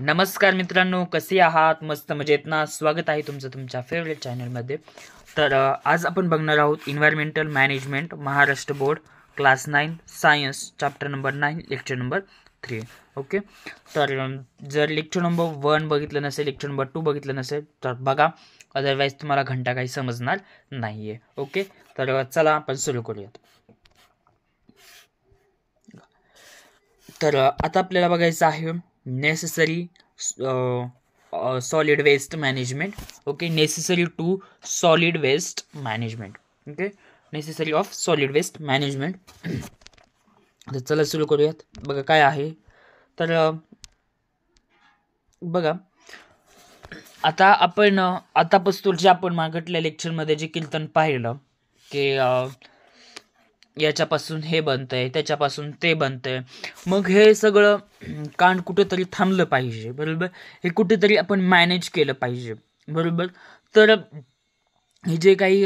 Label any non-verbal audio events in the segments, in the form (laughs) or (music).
नमस्कार मित्रांनो कसे आहात मस्त मजेत ना स्वागत आहे तुमचं तुमच्या फेवरेट चॅनलमध्ये तर आज आपण बघणार आहोत environmental management Maharashtra board class nine science chapter number nine lecture number three okay तर जर लेक्चर नंबर वन बघितलं नसेल लेक्चर नंबर टू बघितलं नसेल तर बघा अदरवाईज तुम्हाला घंटा काही समजणार नाही आहे ओके तर चला आपण सुरू करूयात तर आता आपल्याला बघायचं आहे necessary uh, uh, solid waste management okay necessary to solid waste management okay necessary of solid waste management तर चला सुरू करूयात बघा काय आहे तर बघा आता आपण आतापासून जे आपण मागटल्या लेक्चरमध्ये जे कीर्तन पाहिलं की याच्यापासून हे बनतं आहे त्याच्यापासून ते बनतं आहे मग हे सगळं कांड कुठेतरी थांबलं पाहिजे बरोबर हे कुठेतरी आपण मॅनेज केलं पाहिजे बरोबर तर हे जे काही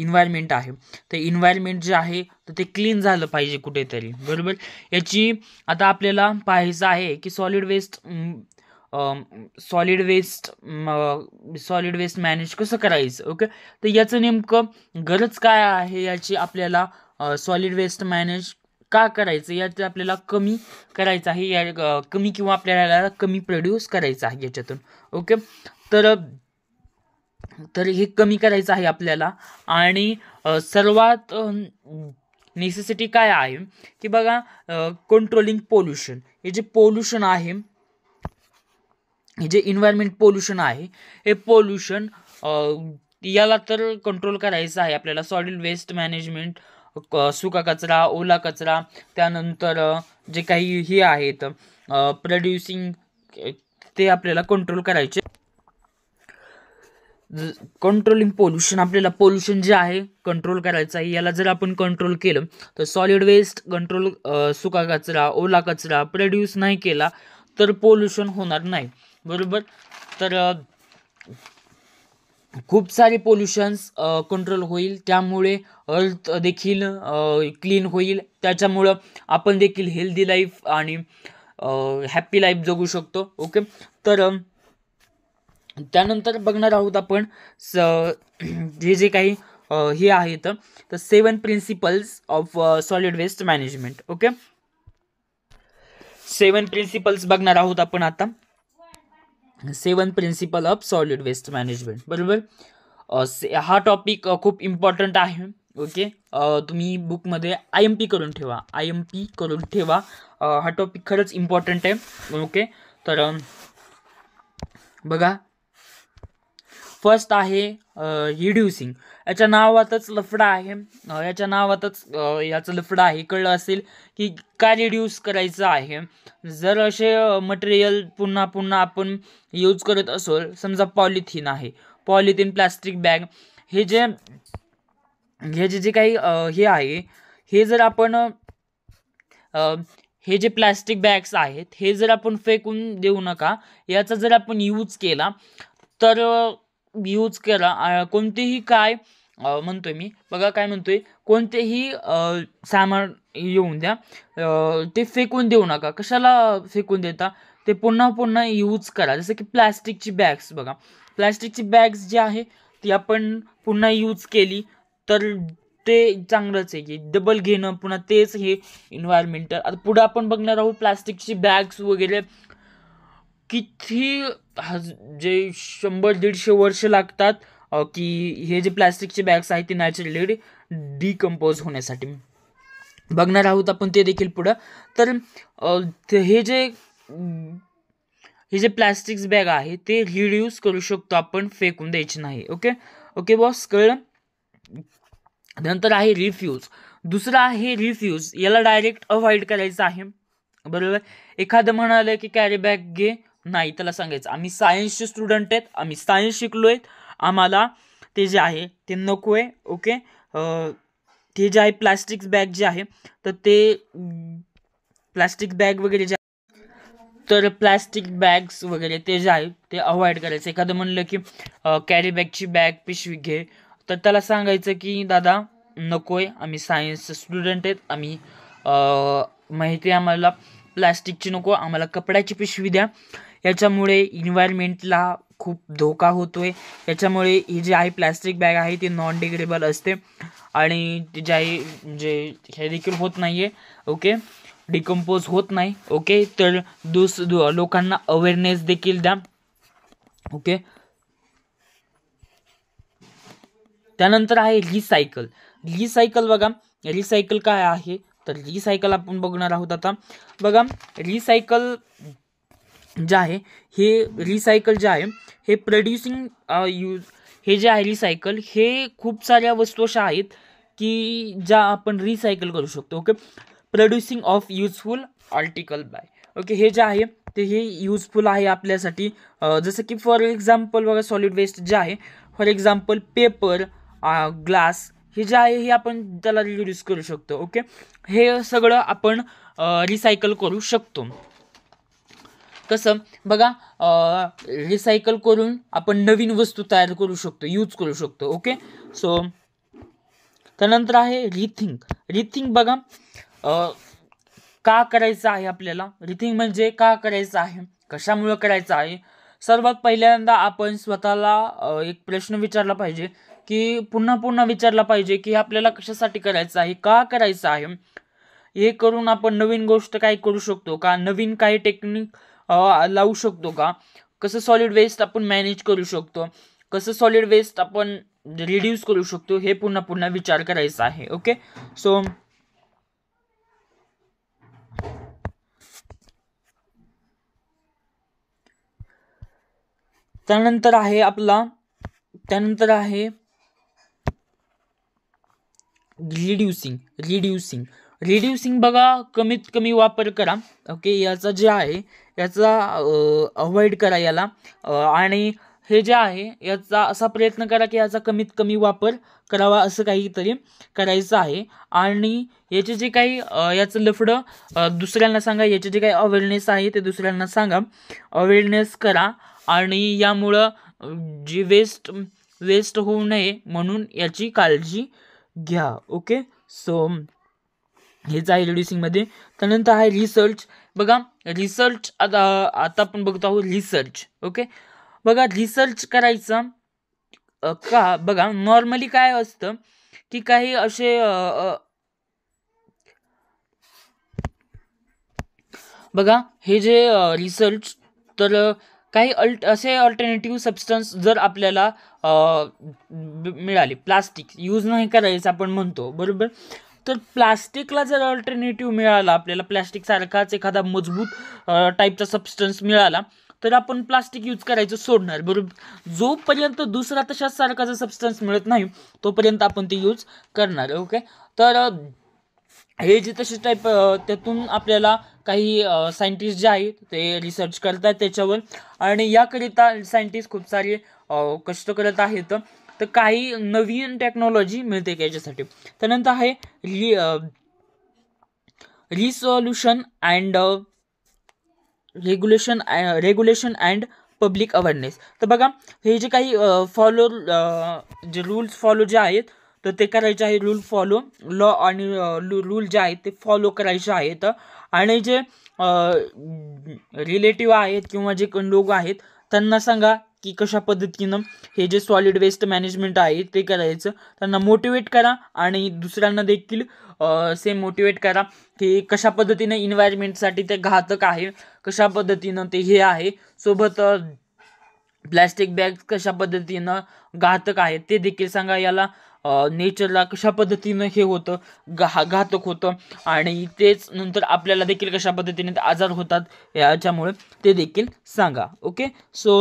इन्व्हायरमेंट आहे ते इन्व्हायरमेंट जे आहे तर ते क्लीन झालं पाहिजे कुठेतरी बरोबर याची आता आपल्याला पाहायचं आहे की solid waste solid waste solid waste manage कसं करायचं ओके तर याचं नेमकं गरज काय आहे याची आपल्याला सॉलिड वेस्ट मॅनेज का करायचं याचं आपल्याला कमी करायचं आहे या कमी किंवा आपल्याला कमी प्रोड्यूस करायचं आहे याच्यातून ओके तर तर हे कमी करायचं आहे आपल्याला आणि सर्वात नेसेसिटी काय आहे की बघा कंट्रोलिंग पोल्युशन हे जे पोल्युशन आहे हे जे इन्व्हायरमेंट पोल्युशन आहे हे पोल्युशन याला तर कंट्रोल करायचं आहे आपल्याला सॉलिड वेस्ट मॅनेजमेंट सुका कचरा ओला कचरा त्यानंतर जे काही हे आहेत प्रड्युसिंग ते आपल्याला कंट्रोल करायचे कंट्रोलिंग पोल्युशन आपल्याला पोल्युशन जे आहे कंट्रोल करायचं आहे याला जर आपण कंट्रोल केलं तर सॉलिड वेस्ट कंट्रोल सुका कचरा ओला कचरा प्रड्यूस नाही केला तर पोल्युशन होणार नाही बरोबर तर खूप सारे पोल्युशन्स कंट्रोल होईल त्यामुळे अर्थ देखील क्लीन होईल त्याच्यामुळं आपण देखील हेल्दी लाईफ आणि हॅप्पी लाईफ जगू शकतो ओके तर त्यानंतर बघणार आहोत आपण स हे जे काही हे आहेत तर seven principles of solid waste management okay seven principles बघणार आहोत आपण आता seven principle of solid waste management बरोबर हा टॉपिक खूप इम्पॉर्टंट आहे ओके तुम्ही बुकमध्ये आय एम पी करून ठेवा आय एम पी करून ठेवा हा टॉपिक खरंच इम्पॉर्टंट आहे ओके तर बघा फर्स्ट आहे रिड्युसिंग याच्या नावातच लफडा आहे याच्या नावातच याचं लफडा आहे कळलं असेल की काय रिड्यूस करायचं आहे जर असे मटेरियल पुन्हा पुन्हा आपण यूज करत असो समजा पॉलिथिन आहे पॉलिथिन प्लास्टिक बॅग हे जे हे जे जे काही हे आहे हे जर आपण हे जे प्लॅस्टिक बॅग्स आहेत हे जर आपण फेकून देऊ नका याचा जर आपण यूज केला तर यूज केला कोणतीही काय म्हणतोय मी बघा काय म्हणतोय कोणतेही सामान येऊन द्या ते फेकून देऊ नका कशाला फेकून देता ते पुन्हा पुन्हा यूज करा जसं की प्लॅस्टिकची बॅग्स बघा प्लॅस्टिकची बॅग्स जी आहे ती आपण पुन्हा यूज केली तर ते चांगलंच आहे की डबल घेणं पुन्हा तेच हे इन्व्हायरमेंट आता पुढं आपण बघणार आहोत प्लास्टिकची बॅग्स वगैरे किती हज जे शंभर दीडशे वर्ष लागतात की हे जे प्लॅस्टिकचे बॅग्स आहेत ते नॅचरली डिकम्पोज होण्यासाठी बघणार आहोत आपण ते देखील पुढं तर हे जे हे जे प्लॅस्टिक्स बॅग आहे ते रिड्यूस करू शकतो आपण फेकून द्यायचे नाही ओके ओके बॉस कळलं नंतर आहे रिफ्यूज दुसरा आहे रिफ्यूज याला डायरेक्ट अवॉइड करायचं आहे बरोबर एखादं म्हणालं की कॅरी बॅग घे नाही त्याला सांगायचं आम्ही सायन्सचे स्टुडंट आहेत आम्ही सायन्स शिकलो आहेत आम्हाला ते जे आहे ते नको आहे ओके ते जे आहे प्लास्टिक बॅग जे आहे तर ते प्लास्टिक बॅग वगैरे जे तर प्लास्टिक बॅग्स वगैरे ते जे आहे ते अवॉइड करायचं एखादं म्हणलं की कॅरी बॅगची बॅग पिशवी घे तर त्याला सांगायचं की दादा नको आहे आम्ही सायन्स स्टुडंट आहेत आम्ही माहिती आम्हाला प्लास्टिकची नको आम्हाला कपड्याची पिशवी द्या याच्यामुळे इन्व्हायरमेंटला खूप धोका होतो आहे त्याच्यामुळे ही जी आहे प्लॅस्टिक बॅग आहे ती नॉन डिग्रेडेबल असते आणि जे आहे जे हे देखील होत नाही आहे ओके डिकम्पोज होत नाही ओके तर दुस लोकांना अवेअरनेस देखील द्या ओके त्यानंतर आहे रिसायकल रिसायकल बघा रिसायकल काय आहे तर रिसायकल आपण बघणार आहोत आता बघा रिसायकल जे आहे हे रिसायकल जे आहे हे प्रोड्युसिंग यूज हे जे आहे रिसायकल हे खूप साऱ्या वस्तू अशा आहेत की ज्या आपण रिसायकल करू शकतो okay producing of useful article by okay हे जे आहे ते हे यूजफुल आहे आपल्यासाठी जसं की फॉर एक्झाम्पल बघा सॉलिड वेस्ट जे आहे फॉर एक्झाम्पल पेपर ग्लास हे जे आहे हे आपण त्याला रिड्यूस करू शकतो ओके हे सगळं आपण रिसायकल करू शकतो कसं बघा रिसायकल करून आपण नवीन वस्तू तयार करू शकतो यूज करू शकतो ओके सो त्यानंतर आहे रिथिंक रिथिंक बघा का करायचं आहे आपल्याला रिथिंक म्हणजे का करायचं आहे कशामुळं करायचं आहे सर्वात पहिल्यांदा आपण स्वतःला एक प्रश्न विचारला पाहिजे की पुन्हा पुन्हा विचारला पाहिजे की आपल्याला कशासाठी करायचं आहे का करायचं आहे हे करून आपण नवीन गोष्ट काय करू शकतो का नवीन काही टेक्निक लावू शकतो का कसं सॉलिड वेस्ट आपण मॅनेज करू शकतो कसं सॉलिड वेस्ट आपण रिड्यूस करू शकतो हे पुन्हा पुन्हा विचार करायचा आहे ओके सो त्यानंतर आहे आपला त्यानंतर आहे रिड्युसिंग रिड्युसिंग रिड्युसिंग बघा कमीत कमी वापर करा ओके याचा जे आहे याचा अवॉइड करा याला आणि हे जे आहे याचा असा प्रयत्न करा की याचा कमीत कमी वापर करावा असं काहीतरी करायचं आहे आणि याचे जे काही याचं लफडं दुसऱ्यांना सांगा याचे जे काही अवेअरनेस आहे ते दुसऱ्यांना सांगा अवेअरनेस करा आणि यामुळं जी वेस्ट वेस्ट होऊ नये म्हणून याची काळजी घ्या ओके सो हेच आहे मध्ये त्यानंतर आहे रिसर्च बघा रिसर्च आता आता आपण बघतो आहोत रिसर्च ओके बघा रिसर्च करायचा का बघा नॉर्मली काय असतं की काही असे बघा हे जे रिसर्च तर काही अल्ट असे अल्टरनेटिव्ह सबस्टन्स जर आपल्याला मिळाले प्लास्टिक यूज नाही करायचं आपण म्हणतो बरोबर तर प्लास्टिकला जर अल्टरनेटिव्ह मिळाला आपल्याला प्लॅस्टिकसारखाच एखादा मजबूत टाईपचा सबस्टन्स मिळाला तर आपण प्लास्टिक यूज करायचं सोडणार बरोबर जोपर्यंत दुसरा तशाच सारखाचा सबस्टन्स मिळत नाही तोपर्यंत आपण ते यूज करणार ओके तर हे जे तसे टाईप त्यातून आपल्याला काही सायंटिस्ट जे आहेत ते रिसर्च करत आहेत त्याच्यावर आणि याकरिता सायंटिस्ट खूप सारे कष्ट करत आहेत तर काही नवीन टेक्नॉलॉजी मिळते याच्यासाठी त्यानंतर आहे रि resolution and regulation regulation and public awareness तर बघा हे जे काही फॉलो जे रूल्स फॉलो जे आहेत तर ते करायचे आहे रूल फॉलो लॉ आणि रूल जे आहेत ते फॉलो करायचे आहेत आणि जे रिलेटिव्ह आहेत किंवा जे लोक आहेत त्यांना सांगा की कशा पद्धतीनं हे जे सॉलिड वेस्ट मॅनेजमेंट आहे ते करायचं त्यांना मोटिवेट करा आणि दुसऱ्यांना देखील सेम मोटिवेट करा की कशा पद्धतीनं इन्व्हायरमेंटसाठी ते घातक आहे कशा पद्धतीनं ते हे आहे सोबत प्लॅस्टिक बॅग कशा पद्धतीनं घातक आहे ते देखील सांगा याला नेचरला कशा पद्धतीनं हे होतं घा घातक होतं आणि तेच नंतर आपल्याला देखील कशा पद्धतीने आजार होतात याच्यामुळे ते देखील सांगा ओके सो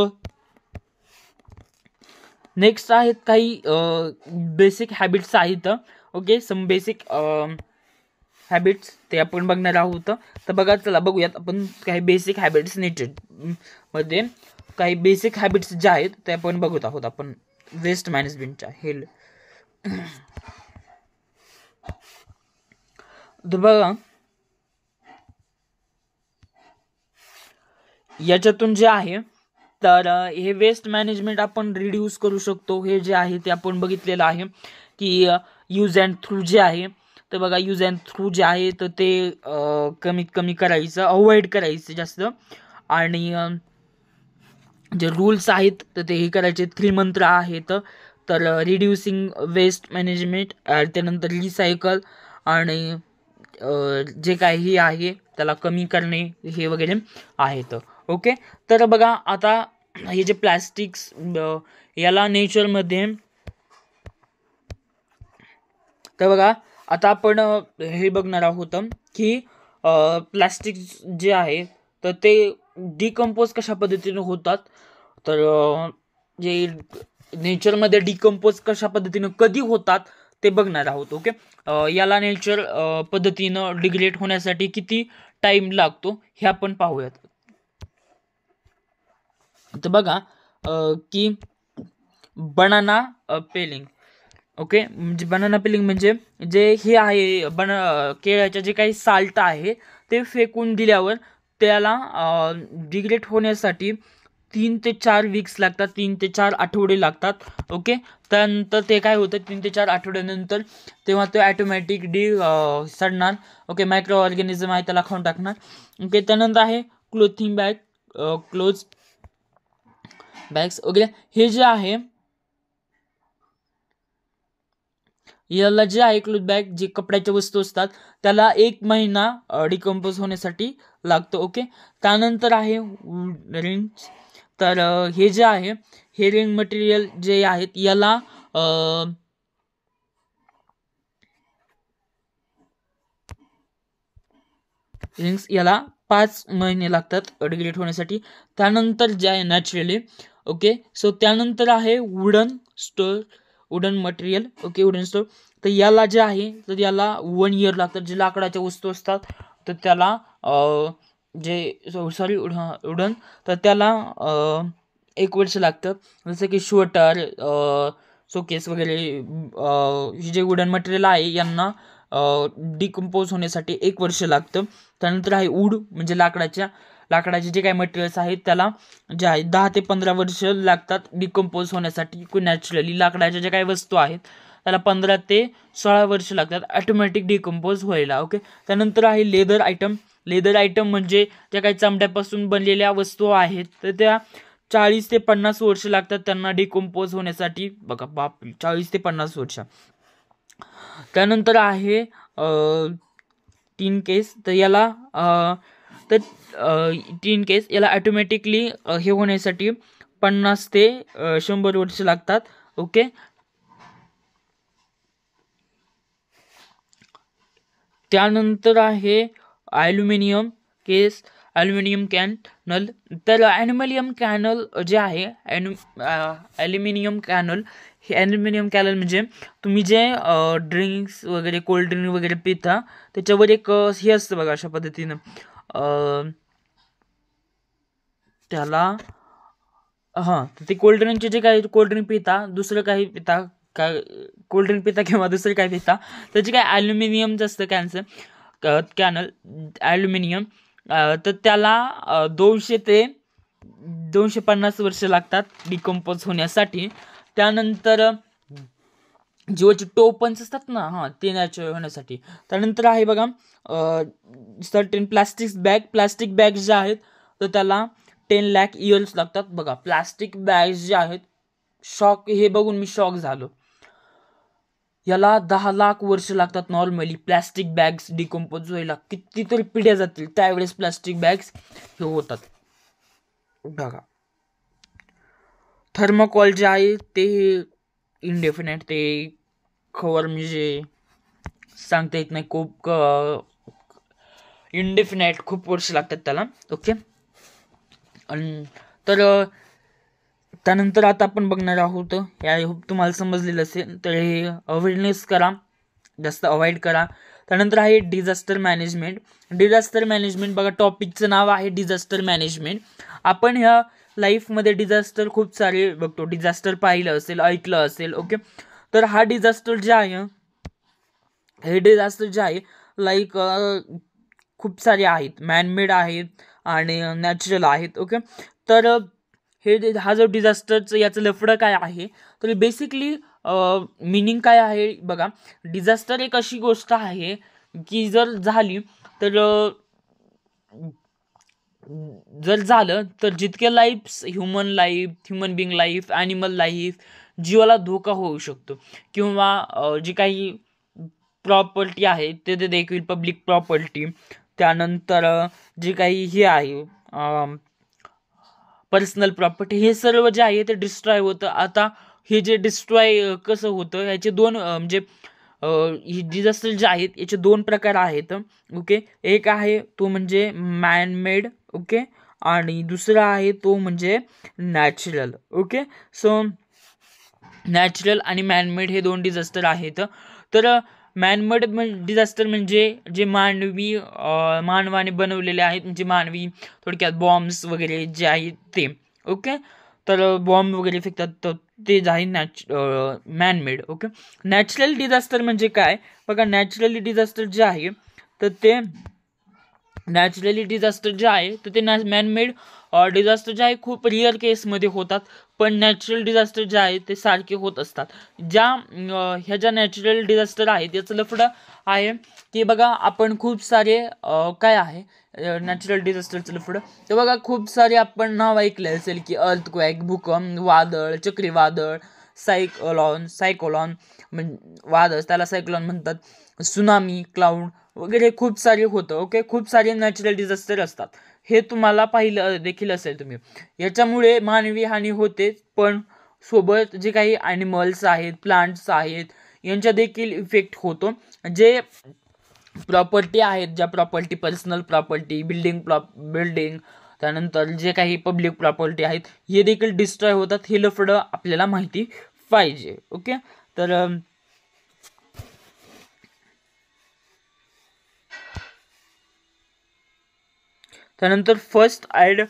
नेक्स्ट आहेत काही बेसिक हॅबिट्स आहेत ओके सम बेसिक हॅबिट्स ते आपण बघणार आहोत तर बघा चला बघूयात आपण काही बेसिक हॅबिट्स नेटेड मध्ये काही बेसिक हॅबिट्स जे आहेत ते आपण बघत आहोत आपण वेस्ट मॅनेजमेंटच्या हेल तर बघा याच्यातून जे आहे तर हे वेस्ट मॅनेजमेंट आपण रिड्यूस करू शकतो हे जे आहे ते आपण बघितलेलं आहे की यूज अँड थ्रू जे आहे तर बघा यूज अँड थ्रू जे आहे तर ते कमीत कमी करायचं अवॉइड करायचं जास्त आणि जे रूल्स आहेत तर ते हे करायचे मंत्र आहेत तर रिड्युसिंग वेस्ट मॅनेजमेंट त्यानंतर रिसायकल आणि जे काही आहे त्याला कमी करणे हे वगैरे आहेत ओके तर बघा आता हे जे प्लॅस्टिक्स याला नेचरमध्ये तर बघा आता आपण हे बघणार आहोत की प्लॅस्टिक जे आहे तर ते डिकम्पोज कशा पद्धतीने होतात तर जे नेचरमध्ये डिकम्पोज कशा पद्धतीनं कधी होतात ते बघणार आहोत ओके याला नेचर पद्धतीनं डिग्रेड होण्यासाठी किती टाईम लागतो हे आपण पाहूयात तर बघा की बनाना पेलिंग ओके म्हणजे बनाना पेलिंग म्हणजे जे हे आहे बन केळ्याच्या जे काही साल्ट आहे ते फेकून दिल्यावर त्याला डिग्रेट होण्यासाठी तीन ते चार वीक्स लागतात तीन ते चार आठवडे लागतात ओके त्यानंतर ते काय होतं तीन ते चार आठवड्यानंतर तेव्हा ते ॲटोमॅटिक डी सडणार ओके मायक्रो ऑर्गॅनिझम आहे त्याला खाऊन टाकणार ओके त्यानंतर आहे क्लोथिंग बॅग क्लोज बॅग्स वगैरे हे जे आहे याला जे आहे क्लोथ बॅग जे कपड्याच्या वस्तू असतात त्याला एक महिना डिकम्पोज होण्यासाठी लागतो ओके त्यानंतर आहे रिंग तर हे जे आहे हे रिंग मटेरियल जे आहेत याला रिंग्स याला पाच महिने लागतात डिग्रेट होण्यासाठी त्यानंतर जे आहे नॅचरली ओके सो त्यानंतर आहे wooden store wooden material okay wooden store तर याला जे आहे तर याला वन इयर लागतात जे लाकडाच्या वस्तू असतात तर त्याला जे सॉरी उड वुडन तर त्याला एक वर्ष लागतं जसं की सो सोकेस वगैरे हे जे वुडन मटेरियल आहे यांना डिकम्पोज होण्यासाठी एक वर्ष लागतं त्यानंतर आहे वूड म्हणजे लाकडाच्या लाकडाचे जे काही मटेरियल्स आहेत त्याला जे आहे दहा ते पंधरा वर्ष लागतात डिकम्पोज होण्यासाठी नॅचरली लाकडाच्या ज्या काही वस्तू आहेत त्याला पंधरा ते सोळा वर्ष लागतात ॲटोमॅटिक डिकम्पोज व्हायला ओके त्यानंतर आहे लेदर आयटम लेदर आयटम म्हणजे ज्या काही चमड्यापासून बनलेल्या वस्तू आहेत तर त्या चाळीस ते पन्नास वर्ष लागतात त्यांना डिकम्पोज होण्यासाठी बघा बाप चाळीस ते पन्नास वर्ष त्यानंतर आहे तीन केस तर याला तर ती इन केस याला ॲटोमॅटिकली हे होण्यासाठी पन्नास ते शंभर वर्ष लागतात ओके त्यानंतर आहे ॲल्युमिनियम केस ॲल्युमिनियम कॅनल तर ॲल्युमिनियम कॅनल जे आहे ॲन्यु ॲल्युमिनियम कॅनल हे ॲल्युमिनियम कॅनल म्हणजे तुम्ही जे ड्रिंक्स वगैरे कोल्ड ड्रिंक वगैरे पिता त्याच्यावर एक हे असतं बघा अशा पद्धतीनं त्याला हां ते कोल्ड्रिंकचे जे काही कोल्ड्रिंक पिता दुसरं काही पिता का कोल्ड्रिंक पिता किंवा दुसरं काही पिता त्याचे काय ॲल्युमिनियमचं असतं कॅन्सर कॅनल ॲल्युमिनियम तर त्याला दोनशे ते दोनशे पन्नास वर्ष लागतात डिकम्पोज होण्यासाठी त्यानंतर जीवाचे टोपन्स असतात ना हां ते नॅचरल होण्यासाठी त्यानंतर आहे बघा certain plastic bag plastic bags जे आहेत तर त्याला टेन लॅक इयर्स लागतात बघा प्लास्टिक बॅग्स जे आहेत शॉक हे बघून मी शॉक झालो याला दहा लाख वर्ष लागतात नॉर्मली प्लॅस्टिक बॅग्स डिकम्पोज व्हायला कितीतरी पिढ्या जातील त्यावेळेस प्लॅस्टिक बॅग्स हे होतात बघा थर्मोकॉल जे आहे ते इनडेफिनेट ते खवर म्हणजे सांगता येत नाही खूप इनडेफिनाईट खूप वर्ष लागतात त्याला ओके तर त्यानंतर आता आपण बघणार आहोत या होप तुम्हाला समजलेलं असेल तर हे अवेअरनेस करा जास्त अवॉइड करा त्यानंतर आहे डिझास्टर मॅनेजमेंट डिझास्टर मॅनेजमेंट बघा टॉपिकचं नाव आहे डिझास्टर मॅनेजमेंट आपण ह्या लाईफमध्ये डिझास्टर खूप सारे बघतो डिझास्टर पाहिलं असेल ऐकलं असेल ओके तर हा डिझास्टर जे आहे हे डिझास्टर जे आहे लाईक खूप सारे आहेत मॅनमेड आहेत आणि नॅचरल आहेत ओके तर हे हा जो डिझास्टरचं याचं लफडं काय आहे तर बेसिकली मिनिंग काय आहे बघा डिझास्टर एक अशी गोष्ट आहे की जर झाली तर जर झालं तर जितके lifes human life human being life animal life जीवाला धोका होऊ शकतो किंवा जी काही प्रॉपर्टी आहे ते देखील पब्लिक प्रॉपर्टी त्यानंतर जी काही हे आहे पर्सनल प्रॉपर्टी हे सर्व जे आहे ते डिस्ट्रॉय होतं आता हे जे डिस्ट्रॉय कसं होतं ह्याचे दोन म्हणजे ही डिझास्टर जे आहेत याचे दोन प्रकार आहेत ओके एक आहे तो म्हणजे मॅनमेड ओके आणि दुसरा आहे तो म्हणजे नॅचरल ओके सो नॅचरल आणि मॅनमेड हे दोन डिझास्टर आहेत तर मॅनमड डिझास्टर म्हणजे जे मानवी मानवाने बनवलेले आहेत म्हणजे मानवी थोडक्यात बॉम्ब्स वगैरे जे आहेत ते ओके तर बॉम्ब वगैरे फेकतात तर ते आहे नॅच मॅनमेड ओके नॅचरल डिझास्टर म्हणजे काय बघा नॅचरली डिझास्टर जे आहे तर ते नॅचरली डिझास्टर जे आहे तर ते नॅ मॅनमेड डिझास्टर जे आहे खूप रिअर केसमध्ये होतात पण नॅचरल डिझास्टर जे आहे ते सारखे होत असतात ज्या ह्या ज्या नॅचरल डिझास्टर आहे त्याचं लफडं आहे की बघा आपण खूप सारे काय आहे नॅचरल डिझास्टरचं लफडं तर बघा खूप सारे आपण नाव ऐकले असेल की अर्थक्वॅक भूकंप वादळ चक्रीवादळ सायकलॉन सायकोलॉन म्हण वादळ त्याला सायकलॉन म्हणतात सुनामी क्लाऊड वगैरे खूप सारे होतं ओके खूप सारे नॅचरल डिझास्टर असतात हे तुम्हाला पाहिलं देखील असेल तुम्ही याच्यामुळे मानवी हानी होते पण सोबत जे काही ॲनिमल्स आहेत प्लांट्स आहेत यांच्या देखील इफेक्ट होतो जे प्रॉपर्टी आहेत ज्या प्रॉपर्टी पर्सनल प्रॉपर्टी बिल्डिंग प्रॉप बिल्डिंग त्यानंतर जे काही पब्लिक प्रॉपर्टी आहेत हे देखील डिस्ट्रॉय होतात हे लफडं आपल्याला माहिती पाहिजे ओके तर त्यानंतर फर्स्ट ॲड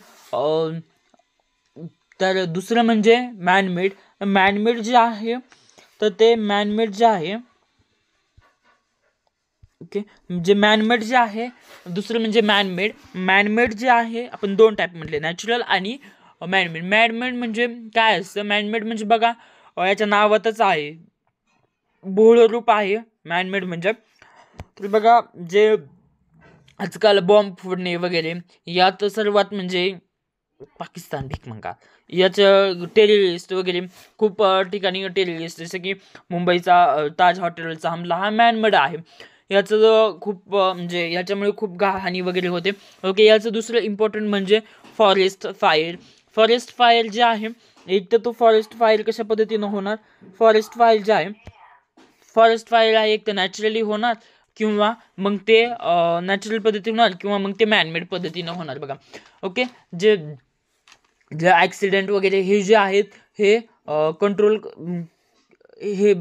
तर दुसरं म्हणजे मॅनमेड मॅनमेड जे आहे तर ते मॅनमेड जे आहे ओके जे मॅनमेड जे आहे दुसरं म्हणजे मॅनमेड मॅनमेड जे आहे आपण दोन टाईप म्हटले नॅचरल आणि मॅनमेड मॅनमेड म्हणजे काय असतं मॅनमेड म्हणजे बघा याच्या नावातच आहे बोळरूप रूप आहे मॅनमेड म्हणजे तर बघा जे आजकाल बॉम्ब फोडणे वगैरे यात सर्वात म्हणजे पाकिस्तान मंगा याचं टेररिस्ट वगैरे खूप ठिकाणी टेररिस्ट जसं की मुंबईचा ताज हॉटेलचा हमला हा मॅनमड आहे याचं खूप म्हणजे याच्यामुळे खूप हानी वगैरे होते ओके याचं दुसरं इम्पॉर्टंट म्हणजे फॉरेस्ट फायर फॉरेस्ट फायर जे आहे एक तर तो फॉरेस्ट फायर कशा पद्धतीनं होणार फॉरेस्ट फायर जे आहे फॉरेस्ट फायर आहे एक तर नॅचरली होणार किंवा मग ते नॅचरल पद्धतीनं होणार किंवा मग ते मॅनमेड पद्धतीनं होणार बघा ओके जे जे ॲक्सिडेंट वगैरे हे जे आहेत हे कंट्रोल हे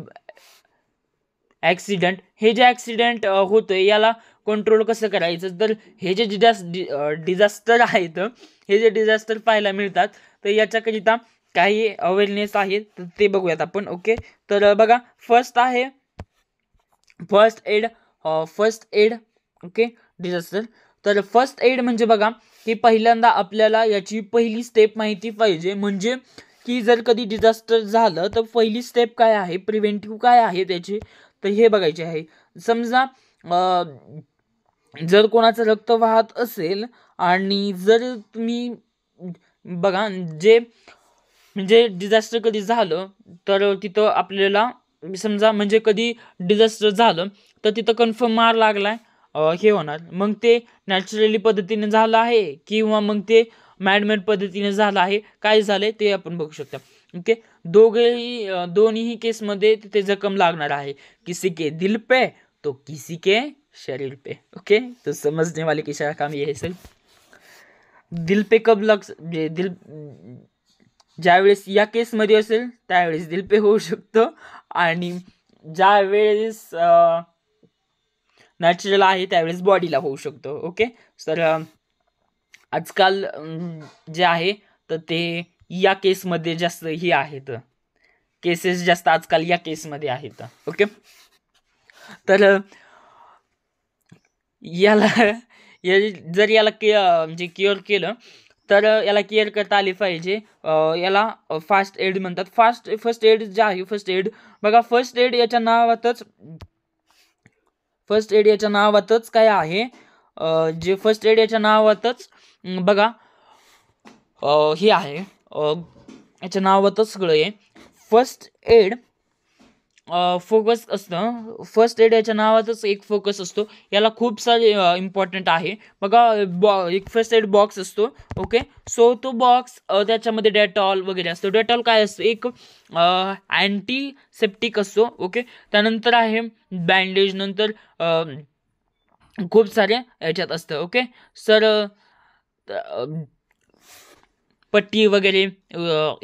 ॲक्सिडेंट हे जे ॲक्सिडेंट होतं याला कंट्रोल कसं करायचं तर हे जे डिजास डिझास्टर आहेत हे जे डिझास्टर पाहायला मिळतात तर याच्याकरिता काही अवेअरनेस आहेत तर ते बघूयात आपण ओके तर बघा फर्स्ट आहे first aid first aid okay disaster तर फर्स्ट एड म्हणजे बघा की पहिल्यांदा आपल्याला याची पहिली स्टेप माहिती पाहिजे म्हणजे की जर कधी डिझास्टर झालं तर पहिली स्टेप काय आहे प्रिव्हेंटिव्ह काय आहे त्याचे तर हे बघायचे आहे समजा जर कोणाचं रक्त वाहत असेल आणि जर तुम्ही बघा जे म्हणजे डिझास्टर कधी झालं तर तिथं आपल्याला समजा म्हणजे कधी डिझास्टर झालं तर तिथं कन्फर्म मार लागलाय हे होणार मग ते नॅचरली पद्धतीने झालं आहे किंवा मग ते मॅडमेड पद्धतीने झालं आहे काय झालंय ते आपण बघू शकतो ओके दोघेही दोन्ही केसमध्ये तिथे जखम लागणार आहे किसी के दिल पे तो किसी के शरीर पे ओके तो समजणे वाले की काम हे सर दिल पे कब लग दिल ज्यावेळेस या केसमध्ये असेल त्यावेळेस दिल पे होऊ शकतं आणि ज्यावेळेस नॅचरल आहे त्यावेळेस बॉडीला होऊ शकतो ओके तर आजकाल जे आहे तर ते या केसमध्ये जास्त हे आहेत केसेस जास्त आजकाल या केसमध्ये आहेत ओके तर याला (laughs) या जर याला के म्हणजे क्युअर केलं तर याला केअर करता आली पाहिजे याला फास्ट एड म्हणतात फास्ट फर्स्ट एड जे आहे फर्स्ट एड बघा फर्स्ट एड याच्या नावातच फर्स्ट एड याच्या नावातच काय आहे जे फर्स्ट एड याच्या नावातच बघा हे आहे याच्या नावातच सगळं आहे फर्स्ट एड फोकस असतं फर्स्ट एड याच्या नावातच एक फोकस असतो याला खूप सारे इम्पॉर्टंट आहे बघा बॉ एक फर्स्ट एड बॉक्स असतो ओके सो तो बॉक्स त्याच्यामध्ये डेटॉल वगैरे असतो डेटॉल काय असतो एक अँटीसेप्टिक असतो ओके त्यानंतर आहे बँडेज नंतर खूप सारे याच्यात असतं ओके सर पट्टी वगैरे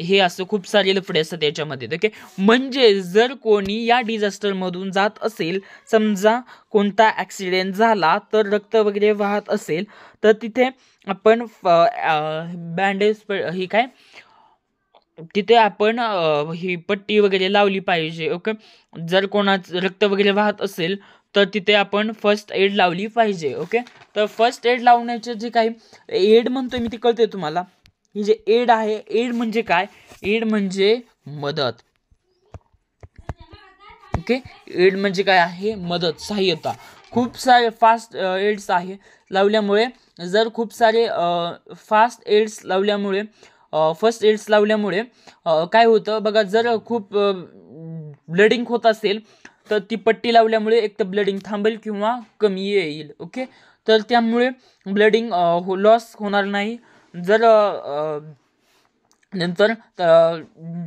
हे असं खूप सारे लफडे असतात याच्यामध्ये ओके म्हणजे जर कोणी या डिझास्टरमधून जात असेल समजा कोणता ॲक्सिडेंट झाला तर रक्त वगैरे वाहत असेल तर तिथे आपण बँडेज ही काय तिथे आपण ही पट्टी वगैरे लावली पाहिजे ओके जर कोणाचं रक्त वगैरे वाहत असेल तर तिथे आपण फर्स्ट एड लावली पाहिजे ओके तर फर्स्ट एड लावण्याचे जे काही एड म्हणतो मी ती कळते तुम्हाला ही जे एड आहे एड म्हणजे काय एड म्हणजे मदत ओके एड म्हणजे काय आहे मदत सहाय्यता खूप सारे फास्ट एड्स आहे लावल्यामुळे जर खूप सारे फास्ट एड्स लावल्यामुळे फर्स्ट एड्स लावल्यामुळे काय होतं बघा जर खूप ब्लडिंग होत असेल तर ती पट्टी लावल्यामुळे एक तर ब्लडिंग थांबेल किंवा कमी येईल ओके तर त्यामुळे ब्लडिंग हो लॉस होणार नाही जर नंतर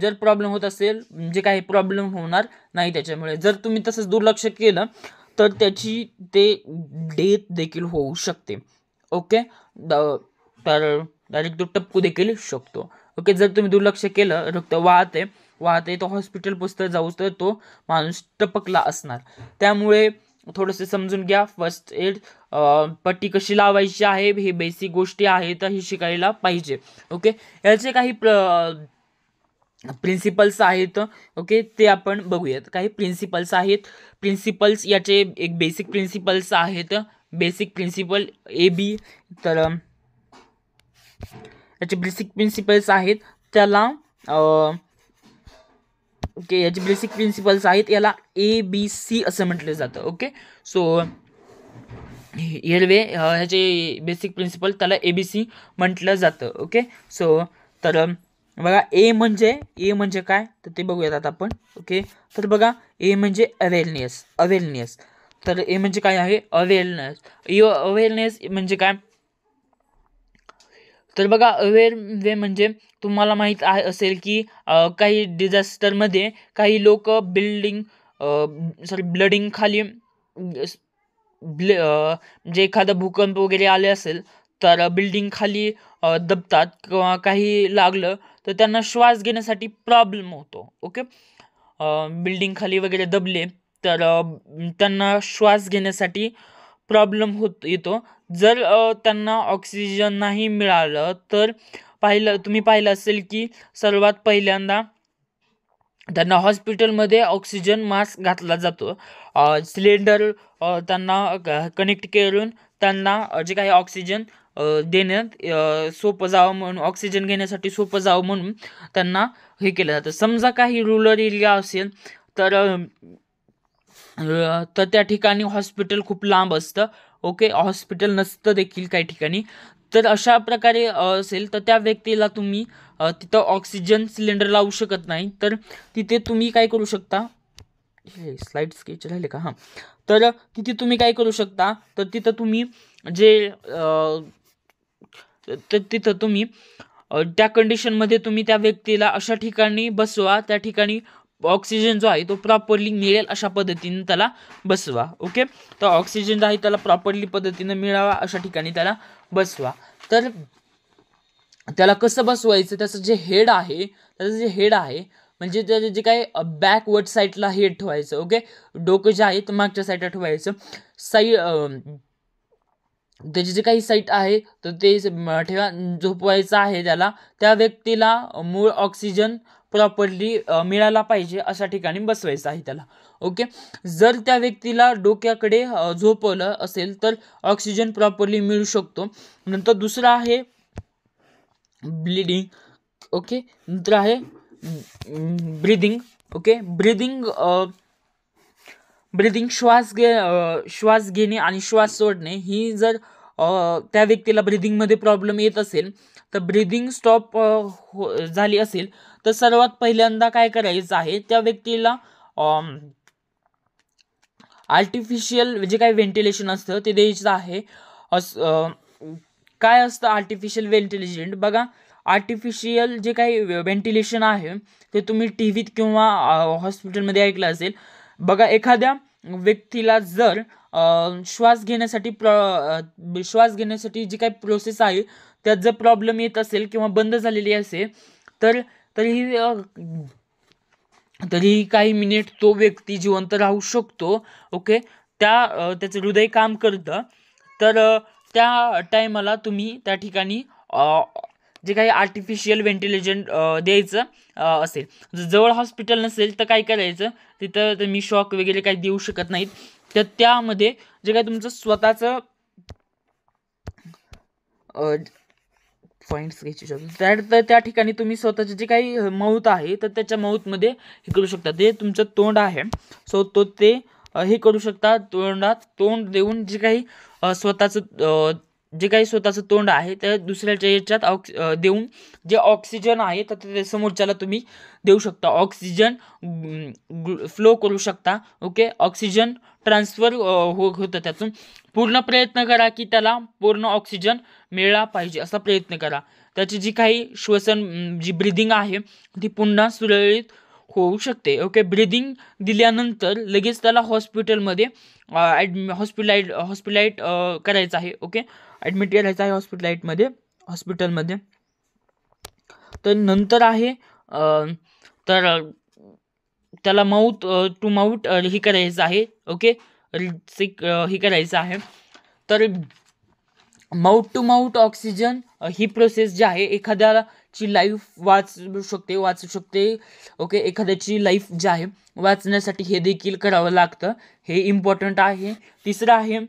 जर प्रॉब्लेम होत असेल म्हणजे काही प्रॉब्लेम होणार नाही त्याच्यामुळे जर तुम्ही तसंच दुर्लक्ष केलं तर त्याची ते डेथ देखील होऊ शकते ओके तर डायरेक्ट तो टपकू देखील शकतो ओके जर तुम्ही दुर्लक्ष केलं रक्त वाहते वाहते तो हॉस्पिटल पुस्तक जाऊ तर तो माणूस टपकला असणार त्यामुळे थोडंसं समजून घ्या फर्स्ट एड पट्टी कशी लावायची आहे हे बेसिक गोष्टी आहेत हे शिकायला पाहिजे ओके याचे काही प्र प्रिन्सिपल्स आहेत ओके ते आपण बघूयात काही प्रिन्सिपल्स आहेत प्रिन्सिपल्स याचे एक बेसिक प्रिन्सिपल्स आहेत बेसिक प्रिन्सिपल ए बी तर याचे बेसिक प्रिन्सिपल्स आहेत त्याला ओके याचे बेसिक प्रिन्सिपल्स आहेत याला ए बी सी असं म्हटलं जातं ओके सो रेल्वे ह्याचे बेसिक प्रिन्सिपल त्याला ए बी सी म्हटलं जातं ओके सो तर बघा ए म्हणजे ए म्हणजे काय तर ते बघूयात आता आपण ओके तर बघा ए म्हणजे अवेअरनेस अवेअरनेस तर ए म्हणजे काय आहे अवेअरनेस यो अवेअरनेस म्हणजे काय तर बघा अवेअर वे म्हणजे तुम्हाला माहीत आहे असेल की काही डिझास्टरमध्ये काही लोक बिल्डिंग सॉरी ब्लडिंगखाली ब्ल जे म्हणजे एखादा भूकंप वगैरे आले असेल तर बिल्डिंग खाली दबतात किंवा काही लागलं तर त्यांना श्वास घेण्यासाठी प्रॉब्लेम होतो ओके बिल्डिंग खाली वगैरे दबले तर त्यांना श्वास घेण्यासाठी प्रॉब्लेम होत येतो जर त्यांना ऑक्सिजन नाही मिळालं तर पाहिलं तुम्ही पाहिलं असेल की सर्वात पहिल्यांदा त्यांना हॉस्पिटलमध्ये ऑक्सिजन मास्क घातला जातो सिलेंडर त्यांना कनेक्ट करून त्यांना जे काही ऑक्सिजन देण्यात सोपं जावं म्हणून ऑक्सिजन घेण्यासाठी सोपं जावं म्हणून त्यांना हे केलं जातं समजा काही रुरल एरिया असेल तर तर त्या ठिकाणी हॉस्पिटल खूप लांब असतं ओके हॉस्पिटल नसतं देखील काही ठिकाणी तर अशा प्रकारे असेल तर त्या व्यक्तीला तुम्ही तिथं ऑक्सिजन सिलेंडर लावू शकत नाही तर तिथे तुम्ही काय करू शकता हे स्लाईड स्केच राहिले का हां तर तिथे तुम्ही काय करू शकता तर तिथं तुम्ही जे तर तिथं तुम्ही त्या कंडिशनमध्ये तुम्ही त्या व्यक्तीला अशा ठिकाणी बसवा त्या ठिकाणी ऑक्सिजन जो आहे तो प्रॉपरली मिळेल अशा पद्धतीने त्याला बसवा ओके तर ऑक्सिजन जो आहे त्याला प्रॉपरली पद्धतीनं मिळावा अशा ठिकाणी त्याला बसवा तर त्याला कसं बसवायचं त्याचं जे हेड आहे त्याचं जे हेड आहे म्हणजे त्याचं जे काय बॅकवर्ड साईडला हेड ठेवायचं ओके डोकं जे आहे ते मागच्या साईडला ठेवायचं साई त्याचे जे काही साईट आहे तर ते ठेवा झोपवायचं आहे त्याला त्या व्यक्तीला मूळ ऑक्सिजन प्रॉपरली मिळाला पाहिजे अशा ठिकाणी बसवायचं आहे त्याला ओके जर त्या व्यक्तीला डोक्याकडे झोपवलं असेल तर ऑक्सिजन प्रॉपरली मिळू शकतो नंतर दुसरा आहे ब्लिडिंग ओके नंतर आहे ब्रिदिंग ओके ब्रिदिंग ब्रिदिंग श्वास घे श्वास घेणे आणि श्वास सोडणे ही जर त्या व्यक्तीला ब्रिदिंगमध्ये प्रॉब्लेम येत असेल तर ब्रिदिंग स्टॉप हो झाली असेल तर सर्वात पहिल्यांदा काय करायचं आहे त्या व्यक्तीला आर्टिफिशियल जे काही व्हेंटिलेशन असतं ते द्यायचं आहे काय असतं आर्टिफिशियल व्हेंटिलेशन बघा आर्टिफिशियल जे काही व्हेंटिलेशन आहे ते तुम्ही टी व्हीत किंवा हॉस्पिटलमध्ये ऐकलं असेल बघा एखाद्या व्यक्तीला जर श्वास घेण्यासाठी प्र श्वास घेण्यासाठी जी काही प्रोसेस आहे त्यात जर प्रॉब्लेम येत असेल किंवा बंद झालेली असेल तर तरीही तरीही काही मिनिट तो व्यक्ती जिवंत राहू शकतो ओके त्या त्याचं हृदय काम करतं तर त्या टायमाला तुम्ही त्या ठिकाणी जे काही आर्टिफिशियल व्हेंटिलेशन द्यायचं असेल जर जवळ हॉस्पिटल नसेल तर काय करायचं तिथं तुम्ही मी शॉक वगैरे काही देऊ शकत नाहीत तर त्यामध्ये जे काही तुमचं स्वतःचं पॉईंट्स घ्यायचे शकतो त्या तर त्या ठिकाणी तुम्ही स्वतःचे जे काही मऊत आहे तर त्याच्या मौतमध्ये हे करू शकता ते तुमचं तोंड आहे सो तो ते हे करू शकता तोंडात तोंड देऊन जे काही स्वतःचं जे काही स्वतःचं तोंड आहे त्या दुसऱ्याच्या याच्यात ऑक्स देऊन जे ऑक्सिजन आहे तर ते समोरच्याला तुम्ही देऊ शकता ऑक्सिजन फ्लो करू शकता ओके ऑक्सिजन ट्रान्सफर हो होतं त्यातून पूर्ण प्रयत्न करा की त्याला पूर्ण ऑक्सिजन मिळाला पाहिजे असा प्रयत्न करा त्याची जी काही श्वसन जी ब्रिदिंग आहे ती पुन्हा सुरळीत होऊ शकते ओके ब्रिदिंग दिल्यानंतर लगेच त्याला हॉस्पिटलमध्ये ॲडमि हॉस्पिटलाईट हॉस्पिलाईट करायचं आहे ओके ॲडमिट करायचं आहे हॉस्पिटलाईटमध्ये हॉस्पिटलमध्ये तर नंतर आहे तर त्याला माउथ टू माऊथ हे करायचं आहे ओके हे करायचं आहे तर माउथ टू माउथ ऑक्सिजन ही प्रोसेस जी आहे एखाद्याची लाईफ वाचू शकते वाचू शकते ओके एखाद्याची लाईफ जी आहे वाचण्यासाठी हे देखील करावं लागतं हे इम्पॉर्टंट आहे तिसरं आहे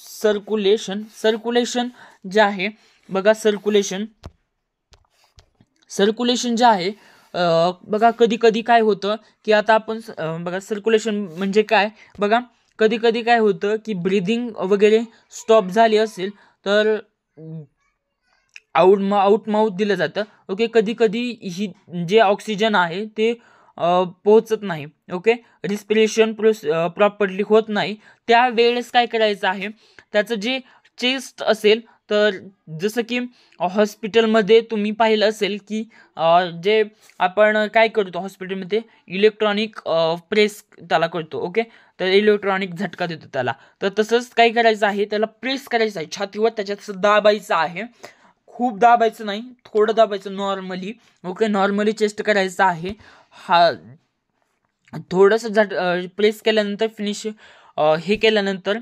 सर्क्युलेशन सर्क्युलेशन जे आहे बघा सर्क्युलेशन सर्क्युलेशन जे आहे बघा कधी कधी काय होतं की आता आपण बघा सर्क्युलेशन म्हणजे काय बघा कधी कधी काय होतं की ब्रिदिंग वगैरे स्टॉप झाली असेल तर आऊट मा आऊट माऊथ दिलं जातं ओके कधी कधी ही जे ऑक्सिजन आहे ते पोहोचत नाही ओके रिस्पिरेशन प्रोस प्रॉपरली होत नाही त्यावेळेस काय करायचं आहे त्याचं जे चेस्ट असेल तर जसं की हॉस्पिटलमध्ये तुम्ही पाहिलं असेल की जे आपण काय करतो हॉस्पिटलमध्ये इलेक्ट्रॉनिक प्रेस त्याला करतो ओके तर इलेक्ट्रॉनिक झटका देतो त्याला तर तसंच काय करायचं आहे त्याला प्रेस करायचं आहे छातीवर त्याच्यात दाबायचं आहे खूप दाबायचं नाही थोडं दाबायचं नॉर्मली ओके नॉर्मली चेस्ट करायचं आहे हा थोडंसं झट प्रेस केल्यानंतर फिनिश हे केल्यानंतर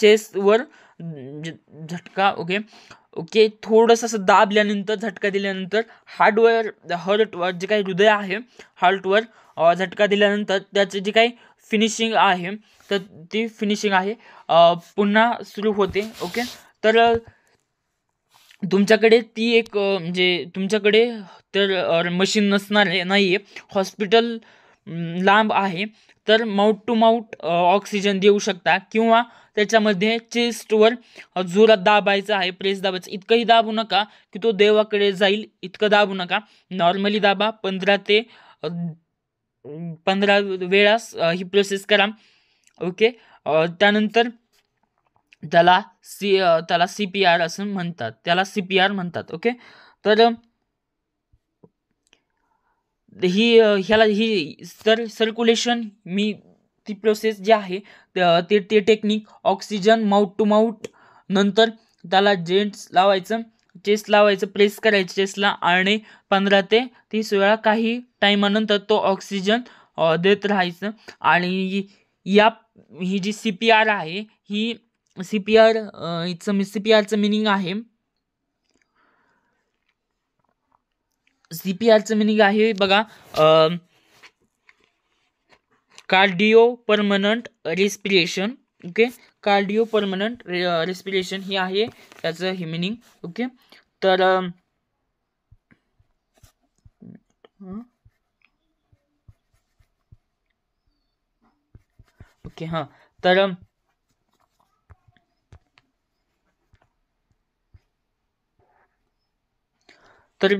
चेस्टवर म्हणजे झटका ओके ओके थोडंसं असं दाबल्यानंतर झटका दिल्यानंतर हार्टवर हर्टवर जे काही हृदय आहे हार्टवर झटका दिल्यानंतर त्याचे जे काही फिनिशिंग आहे तर ती फिनिशिंग आहे पुन्हा सुरू होते ओके तर तुमच्याकडे ती एक म्हणजे तुमच्याकडे तर मशीन नसणार आहे नाही आहे हॉस्पिटल लांब आहे तर माउट टू माउट ऑक्सिजन देऊ शकता किंवा त्याच्यामध्ये चेस्टवर जोरात दाबायचा आहे प्रेस दाबायचा इतकंही दाबू नका की तो देवाकडे जाईल इतकं दाबू नका नॉर्मली दाबा पंधरा ते पंधरा वेळा ही प्रोसेस करा ओके त्यानंतर त्याला सी त्याला सी पी आर असं म्हणतात त्याला सी पी आर म्हणतात ओके तर ही ह्याला ही सर सर्क्युलेशन मी ती प्रोसेस जी आहे ते ते technique oxygen mouth to mouth नंतर त्याला जेंट्स लावायचं चेस्ट लावायचं प्रेस करायचं चेस्टला आणि पंधरा ते तीस वेळा काही टाईमानंतर तो ऑक्सिजन देत राहायचं आणि या ही जी सी पी आर आहे ही सी पी आर इचं सी पी आरचं मिनिंग आहे सी पी आरचं मिनिंग आहे बघा cardio permanent respiration okay cardio permanent respiration ही आहे त्याचं ही मिनिंग ओके तर ओके हां तर तर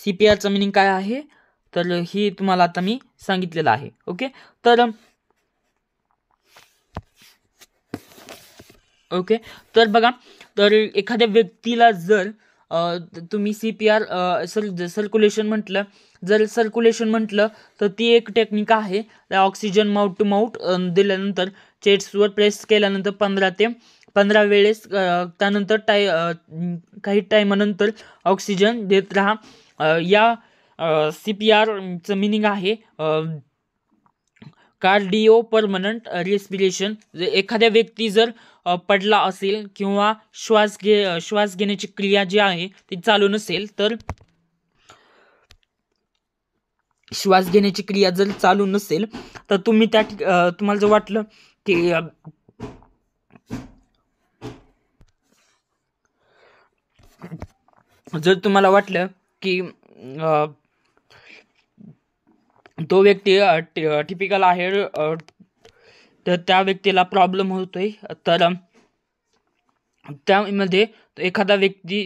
सी पी आरचं मिनिंग काय आहे तर ही तुम्हाला आता मी सांगितलेलं आहे ओके तर ओके तर बघा तर एखाद्या व्यक्तीला जर तुम्ही सी पी आर सर सर्क्युलेशन म्हटलं जर सर्क्युलेशन म्हटलं तर ती एक टेक्निक आहे ऑक्सिजन माउट टू माउट दिल्यानंतर चेट्सवर प्रेस केल्यानंतर पंधरा ते पंधरा वेळेस त्यानंतर टाय काही टायमानंतर ऑक्सिजन देत राहा या सी पी च मिनिंग आहे कार्डिओ परमनंट रेस्पिरेशन एखाद्या व्यक्ती जर पडला असेल किंवा श्वास घे श्वास घेण्याची क्रिया जी आहे ती चालू नसेल तर श्वास घेण्याची क्रिया जर चालू नसेल तर तुम्ही त्या तुम्हाला जर वाटलं की जर तुम्हाला वाटलं की तो व्यक्ती टिपिकल आहे तर त्या व्यक्तीला प्रॉब्लेम होतोय तर त्यामध्ये एखादा व्यक्ती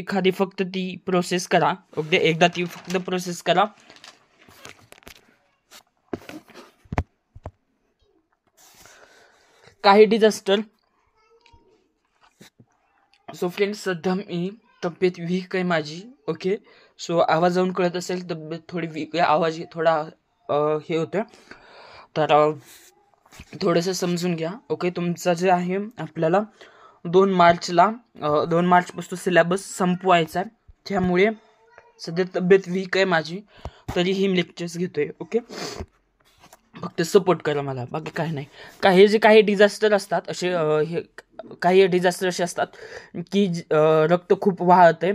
एखादी फक्त ती प्रोसेस करा ओके एकदा ती फक्त प्रोसेस करा काही डिझास्टर सो फ्रेंड्स सध्या मी तब्येत वीक आहे माझी ओके सो आवाज जाऊन कळत असेल तब्येत थोडी वीक आहे आवाज थोडा हे होतं तर थोडंसं समजून घ्या ओके तुमचा जे आहे आपल्याला दोन मार्चला दोन मार्चपासून सिलेबस संपवायचा आहे त्यामुळे सध्या तब्येत वीक आहे माझी तरीही मी लेक्चर्स घेतो ओके फक्त सपोर्ट करा मला बाकी काही नाही काही जे काही डिझास्टर असतात असे हे काही डिझास्टर असे असतात की रक्त खूप वाहत आहे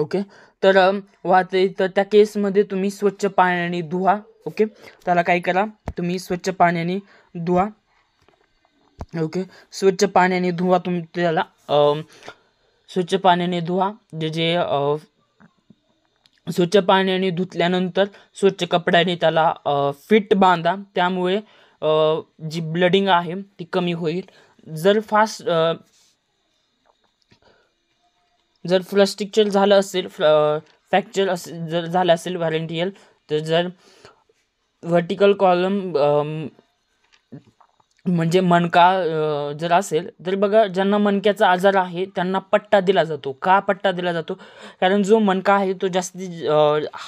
ओके तर वाहते तर त्या केसमध्ये तुम्ही स्वच्छ पाण्याने धुवा ओके त्याला काय करा तुम्ही स्वच्छ पाण्याने धुवा ओके स्वच्छ पाण्याने धुवा तुम्ही त्याला स्वच्छ पाण्याने धुवा जे जे स्वच्छ पाण्याने धुतल्यानंतर स्वच्छ कपड्याने त्याला फिट बांधा त्यामुळे जी ब्लडिंग आहे ती कमी होईल जर फास्ट जर फ्लस्टिक्चर झालं असेल फ्रॅक्चर असेल जर झालं असेल व्हॅलेंटियल तर जर व्हर्टिकल कॉलम म्हणजे मणका जर असेल तर बघा ज्यांना मणक्याचा आजार आहे त्यांना पट्टा दिला जातो का पट्टा दिला जातो कारण जो मणका आहे तो जास्ती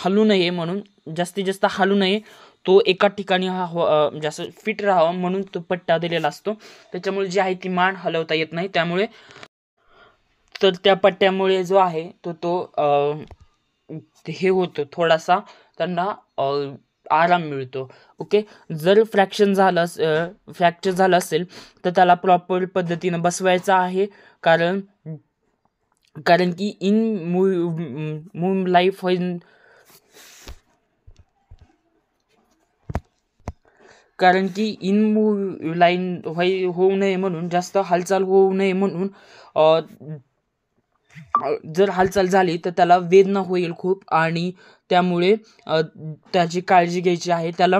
हलू नये म्हणून जास्तीत जास्त हलू नये तो एका ठिकाणी हा हो, जास्त म्हणजे फिट राहावा म्हणून तो पट्टा दिलेला असतो त्याच्यामुळे जी आहे ती मान हलवता येत नाही त्यामुळे तर त्या पट्ट्यामुळे जो आहे तो तो हे होतो थोडासा त्यांना आराम मिळतो ओके जर फ्रॅक्शन झालं अस फ्रॅक्चर झालं असेल तर त्याला प्रॉपर पद्धतीनं बसवायचं आहे कारण कारण की इन मू लाईफ इन कारण की इन मूव लाईन होऊ नये म्हणून जास्त हालचाल होऊ नये म्हणून जर हालचाल झाली तर त्याला वेदना होईल खूप आणि त्यामुळे त्याची काळजी घ्यायची आहे त्याला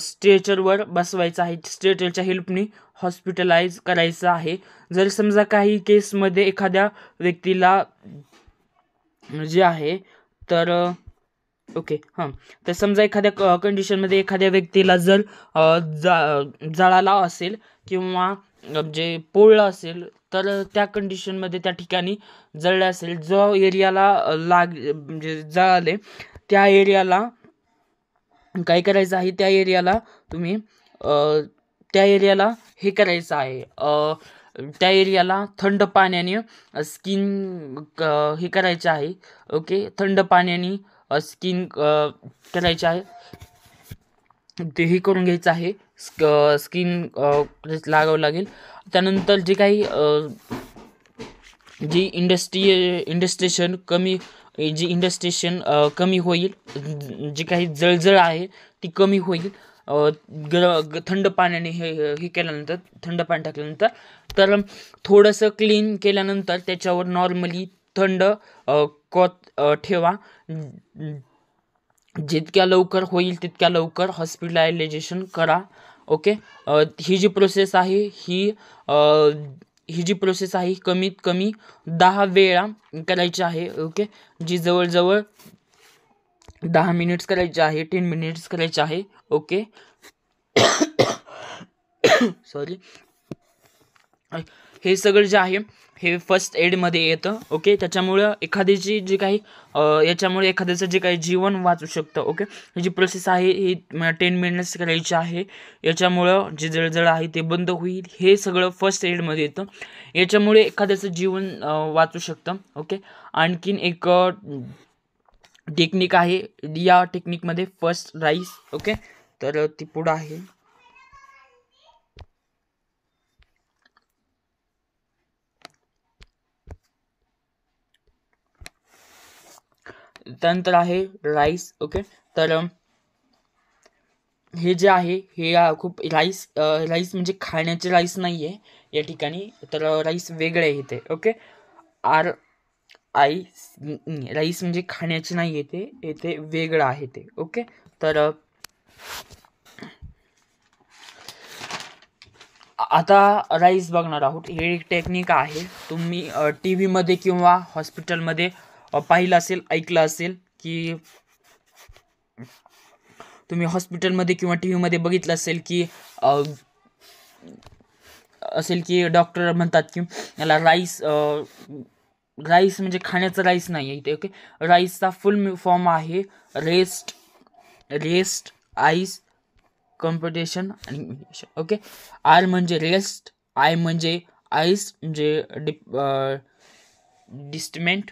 स्ट्रेचरवर बसवायचं आहे स्ट्रेचरच्या हेल्पने हॉस्पिटलाइज करायचं आहे जर समजा काही केसमध्ये एखाद्या व्यक्तीला जे आहे तर ओके हां तर समजा एखाद्या कंडिशनमध्ये एखाद्या व्यक्तीला जर जा जळाला असेल किंवा जे पोळलं असेल तर त्या कंडिशनमध्ये त्या ठिकाणी जळलं असेल जो एरियाला लाग म्हणजे जळाले त्या एरियाला काय करायचं आहे त्या एरियाला तुम्ही त्या एरियाला हे करायचं आहे त्या एरियाला थंड पाण्याने स्किन हे करायचं आहे ओके थंड पाण्याने स्किन करायचे आहे ते हे करून घ्यायचं आहे स्क स्किन लागावं लागेल त्यानंतर जे काही जी इंडस्ट्री इंडस्ट्रेशन कमी जी इंडस्ट्रेशन कमी होईल जे काही जळजळ आहे ती कमी होईल ग थंड पाण्याने हे हे केल्यानंतर थंड पाणी टाकल्यानंतर तर थोडंसं क्लीन केल्यानंतर त्याच्यावर नॉर्मली थंड कॉत ठेवा जितक्या लवकर होईल तितक्या लवकर हॉस्पिटलायझेशन करा ओके ही जी प्रोसेस आहे ही ही जी प्रोसेस आहे कमीत कमी दहा वेळा करायची आहे ओके जी जवळजवळ दहा मिनिट्स करायची आहे टेन मिनिट्स करायची आहे ओके सॉरी (coughs) हे सगळं जे आहे हे फर्स्ट एडमध्ये येतं ओके त्याच्यामुळं एखाद्याची जी काही याच्यामुळे एखाद्याचं जे काही जीवन वाचू शकतं ओके ही जी प्रोसेस आहे ही टेन मिनिट्स करायची आहे याच्यामुळं जे जळजळ आहे ते बंद होईल हे सगळं फर्स्ट एडमध्ये येतं याच्यामुळे एखाद्याचं जीवन वाचू शकतं ओके आणखीन एक टेक्निक आहे या टेक्निकमध्ये फर्स्ट राईस ओके तर ती पुढं आहे तंत्र आहे राईस ओके तर हे जे आहे हे खूप राईस राईस म्हणजे खाण्याचे राईस नाही आहे या ठिकाणी तर राईस वेगळे येते ओके आर आई राईस म्हणजे खाण्याचे नाही येते येथे वेगळं आहे ते ओके तर आता राईस बघणार आहोत हे एक टेक्निक आहे तुम्ही टी व्हीमध्ये किंवा हॉस्पिटलमध्ये पाहिलं असेल ऐकलं असेल की तुम्ही हॉस्पिटलमध्ये किंवा टी व्हीमध्ये बघितलं असेल की असेल की डॉक्टर म्हणतात की याला राईस राईस म्हणजे खाण्याचं राईस नाही आहे इथे ओके राईसचा फुल फॉर्म आहे रेस्ट रेस्ट आईस कॉम्पिटिशन आणि ओके आर म्हणजे रेस्ट आय म्हणजे आईस म्हणजे डिप डिस्टमेंट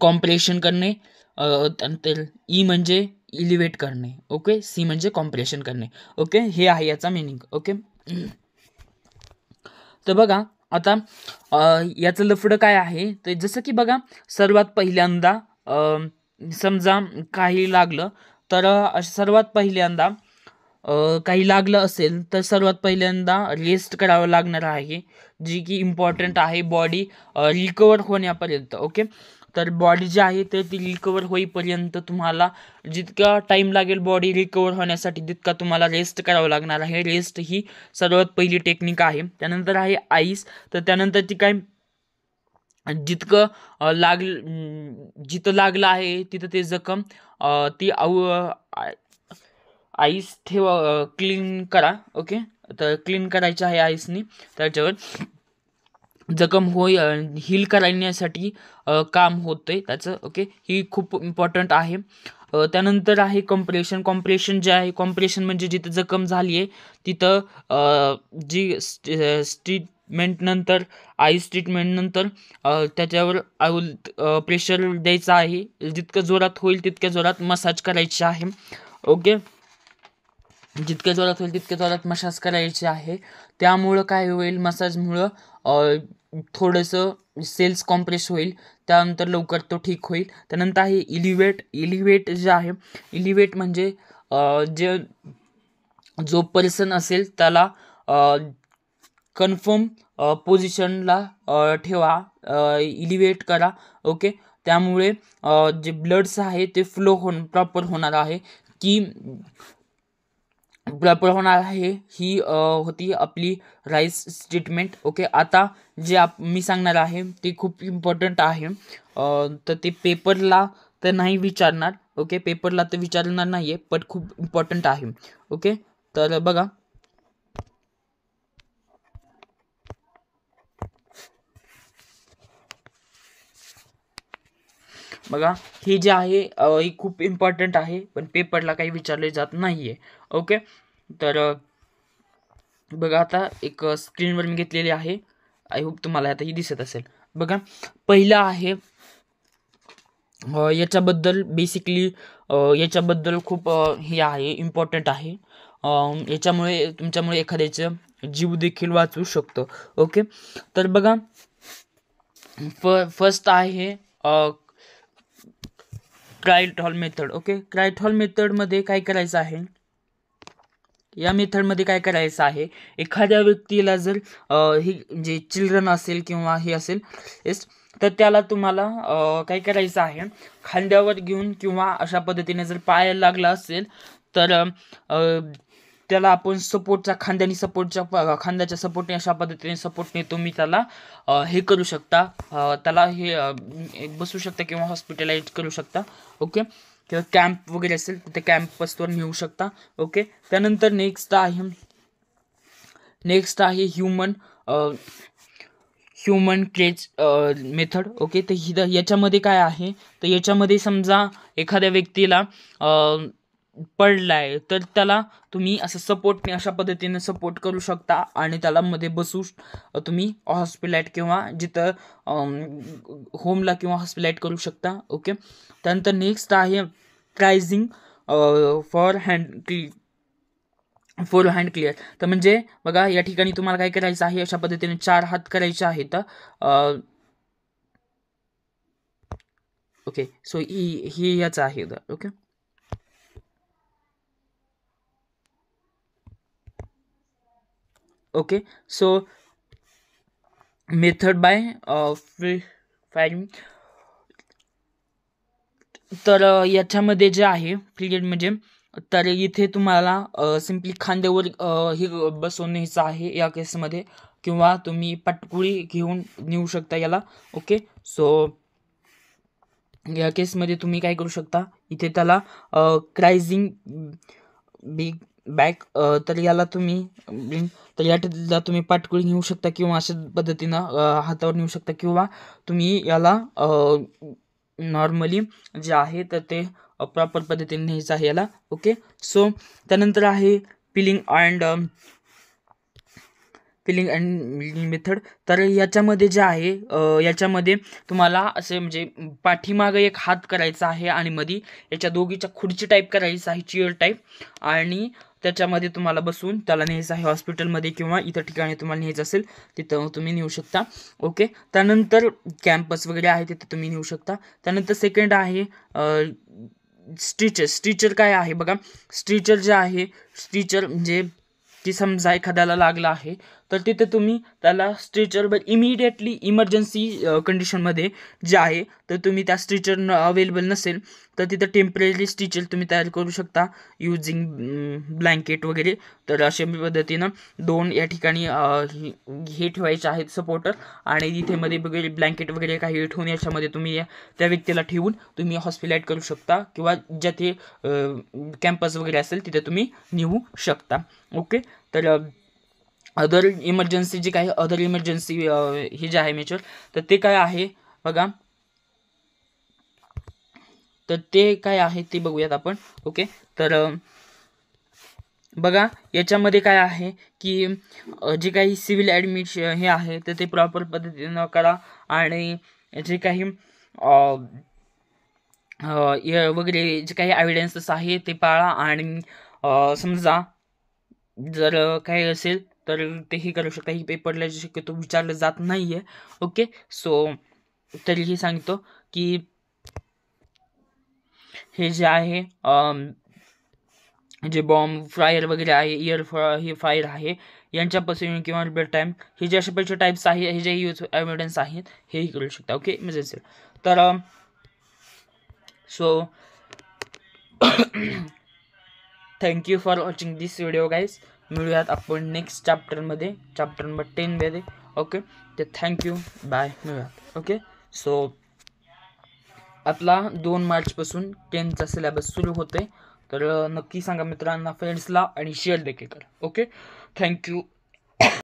कॉम्प्रेशन करणे नंतर ई e म्हणजे इलिवेट करणे ओके सी म्हणजे कॉम्प्रेशन करणे ओके हे आहे याचा मिनिंग ओके तर बघा आता याचं लफडं काय आहे तर जसं की बघा सर्वात पहिल्यांदा समजा काही लागलं तर सर्वात पहिल्यांदा काही लागलं असेल तर सर्वात पहिल्यांदा रेस्ट करावं लागणार आहे जी की इम्पॉर्टंट आहे बॉडी रिकवर होण्यापर्यंत ओके तर बॉडी जी आहे तर ती रिकवर होईपर्यंत तुम्हाला जितका टाईम लागेल बॉडी रिकवर होण्यासाठी तितका तुम्हाला रेस्ट करावं लागणार आहे रेस्ट ही सर्वात पहिली टेक्निक आहे त्यानंतर आहे आईस तर त्यानंतर ती काय जितकं लाग जिथं लागलं आहे तिथं ते जखम ती आव आईस ठेवा क्लीन करा ओके तर क्लीन करायचं आहे आईसनी त्याच्यावर जखम होई हील करण्यासाठी काम होतंय त्याचं ओके ही खूप इम्पॉर्टंट आहे त्यानंतर आहे कॉम्प्रेशन कॉम्प्रेशन जे आहे कॉम्प्रेशन म्हणजे जिथं जखम झाली आहे तिथं जी स्ट्रीटमेंटनंतर आईस ट्रीटमेंटनंतर त्याच्यावर आऊल प्रेशर द्यायचं आहे जितकं जोरात होईल तितक्या जोरात मसाज करायची आहे ओके जितक्या जोरात होईल तितक्या जोरात मसाज करायची आहे त्यामुळं काय होईल मसाजमुळं थोडंसं सेल्स कॉम्प्रेस होईल त्यानंतर लवकर तो ठीक होईल त्यानंतर आहे इलिवेट इलिवेट जे आहे इलिवेट म्हणजे जे जो पर्सन असेल त्याला कन्फर्म पोझिशनला ठेवा इलिवेट करा ओके त्यामुळे जे ब्लड्स आहे ते फ्लो होण प्रॉपर होणार आहे की प्रबळ होणार आहे ही होती आपली राईस स्टेटमेंट ओके आता जे आप मी सांगणार आहे ते खूप इम्पॉर्टंट आहे तर ते पेपरला तर नाही विचारणार ओके पेपरला तर विचारणार नाही आहे बट खूप इम्पॉर्टंट आहे ओके तर बघा बघा हे जे आहे ही खूप इम्पॉर्टंट आहे पण पेपरला काही विचारले जात नाही आहे ओके तर बघा आता एक स्क्रीनवर मी घेतलेली आहे आय होप तुम्हाला आता ही दिसत असेल बघा पहिलं आहे याच्याबद्दल बेसिकली याच्याबद्दल खूप हे आहे इम्पॉर्टंट आहे याच्यामुळे तुमच्यामुळे एखाद्याचं जीव देखील वाचू शकतो ओके तर बघा फ फर्स्ट आहे क्राईट हॉल मेथड ओके क्राईट हॉल मेथडमध्ये काय करायचं आहे या मेथडमध्ये काय करायचं आहे एखाद्या व्यक्तीला जर ही जे चिल्ड्रन असेल किंवा हे असेल येस तर त्याला तुम्हाला काय करायचं आहे खांद्यावर घेऊन किंवा अशा पद्धतीने जर पाय लागला असेल तर त्याला आपण सपोर्टचा खांद्याने सपोर्टच्या खांद्याच्या सपोर्टने अशा पद्धतीने सपोर्टने तुम्ही त्याला हे करू शकता त्याला हे बसू शकता किंवा हॉस्पिटलाइज करू शकता ओके किंवा कॅम्प वगैरे असेल ते कॅम्पसवर नेऊ शकता ओके त्यानंतर नेक्स्ट आहे नेक्स्ट आहे ह्युमन ह्युमन क्रेज मेथड ओके तर हि याच्यामध्ये काय आहे तर याच्यामध्ये समजा एखाद्या व्यक्तीला पडलाय तर त्याला तुम्ही असं सपोर्टने अशा पद्धतीने सपोर्ट करू शकता आणि त्याला मध्ये बसू तुम्ही हॉस्पिटलाइट किंवा जिथं होमला किंवा हॉस्पिटलाइट करू शकता ओके त्यानंतर नेक्स्ट आहे प्रायझिंग फॉर हँड क्लि फोर हँड क्लिअर तर म्हणजे बघा या ठिकाणी तुम्हाला काय करायचं आहे अशा पद्धतीने चार हात करायचे आहेत ओके सो ही हे याचं आहे okay okay so method by free firing तर याच्यामध्ये जे आहे क्रिकेट म्हणजे तर इथे तुम्हाला सिम्पली खांद्यावर ही बसवून आहे या केसमध्ये किंवा तुम्ही पटकुळी घेऊन नेऊ शकता याला ओके सो या केसमध्ये तुम्ही काय करू शकता इथे त्याला क्रायझिंग बिग बॅक तर याला तुम्ही तर या पद्धतीला तुम्ही पाठकुळी घेऊ शकता किंवा अशा पद्धतीनं हातावर नेऊ शकता किंवा तुम्ही याला नॉर्मली जे आहे तर ते प्रॉपर पद्धतीने न्यायचं आहे याला ओके सो त्यानंतर आहे piling and piling and method तर याच्यामध्ये जे आहे याच्यामध्ये तुम्हाला असे म्हणजे पाठीमाग एक हात करायचा आहे आणि मध्ये याच्या दोघीच्या खुर्ची टाईप करायचं आहे चिअर टाईप आणि त्याच्यामध्ये तुम्हाला बसून त्याला न्यायचं आहे हॉस्पिटलमध्ये किंवा इतर ठिकाणी तुम्हाला न्यायचं असेल तिथं तुम्ही नेऊ शकता ओके त्यानंतर कॅम्पस वगैरे आहे तिथं तुम्ही नेऊ शकता त्यानंतर सेकंड आहे स्टिचर स्टिचर काय आहे बघा स्टिचर जे आहे स्टिचर म्हणजे ती समजा एखाद्याला लागला आहे तर तिथे तुम्ही त्याला बट इमिडिएटली इमर्जन्सी कंडिशनमध्ये जे आहे तर तुम्ही त्या स्ट्रेचर न अवेलेबल नसेल तर तिथं टेम्परेरी स्टिचर तुम्ही तयार करू शकता युजिंग ब्लँकेट वगैरे तर अशा पद्धतीनं दोन या ठिकाणी हे ठेवायचे आहेत सपोर्टर आणि इथे मध्ये वगैरे ब्लँकेट वगैरे काही ठेवून याच्यामध्ये तुम्ही त्या व्यक्तीला ठेवून तुम्ही हॉस्पिलाईट करू शकता किंवा ज्या ते कॅम्पस वगैरे असेल तिथे तुम्ही नेऊ शकता ओके तर अदर इमर्जन्सी जी काही अदर इमर्जन्सी हे जे आहे मेच्युअर तर ते काय आहे बघा तर ते काय आहे ते बघूयात आपण ओके तर बघा याच्यामध्ये काय आहे की जे काही सिव्हिल ॲडमिश हे आहे तर ते प्रॉपर पद्धतीनं करा आणि जे काही वगैरे जे काही एव्हिडन्सेस आहे ते पाळा आणि समजा जर काही असेल तर तेही करू शकता ही पेपरला शक्यतो विचारलं जात नाही ओके सो तरीही सांगतो की हे जे आहे जे बॉम्ब फ्रायर वगैरे आहे इयर हे फायर आहे यांच्यापासून किंवा बेड टाईम हे जे अशा पैसे टाईप्स आहे हे जे यूज एव्हिडन्स आहेत हेही करू शकता ओके म्हणजे असेल तर so thank you for watching this video guys मिळूयात आपण नेक्स्ट चॅप्टरमध्ये चॅप्टर नंबर टेनमध्ये ओके ते थँक्यू बाय मिळूयात ओके सो आपला दोन मार्चपासून टेनचा सिलेबस सुरू होते तर नक्की सांगा मित्रांना फ्रेंड्सला आणि शेअर देखील करा ओके थँक्यू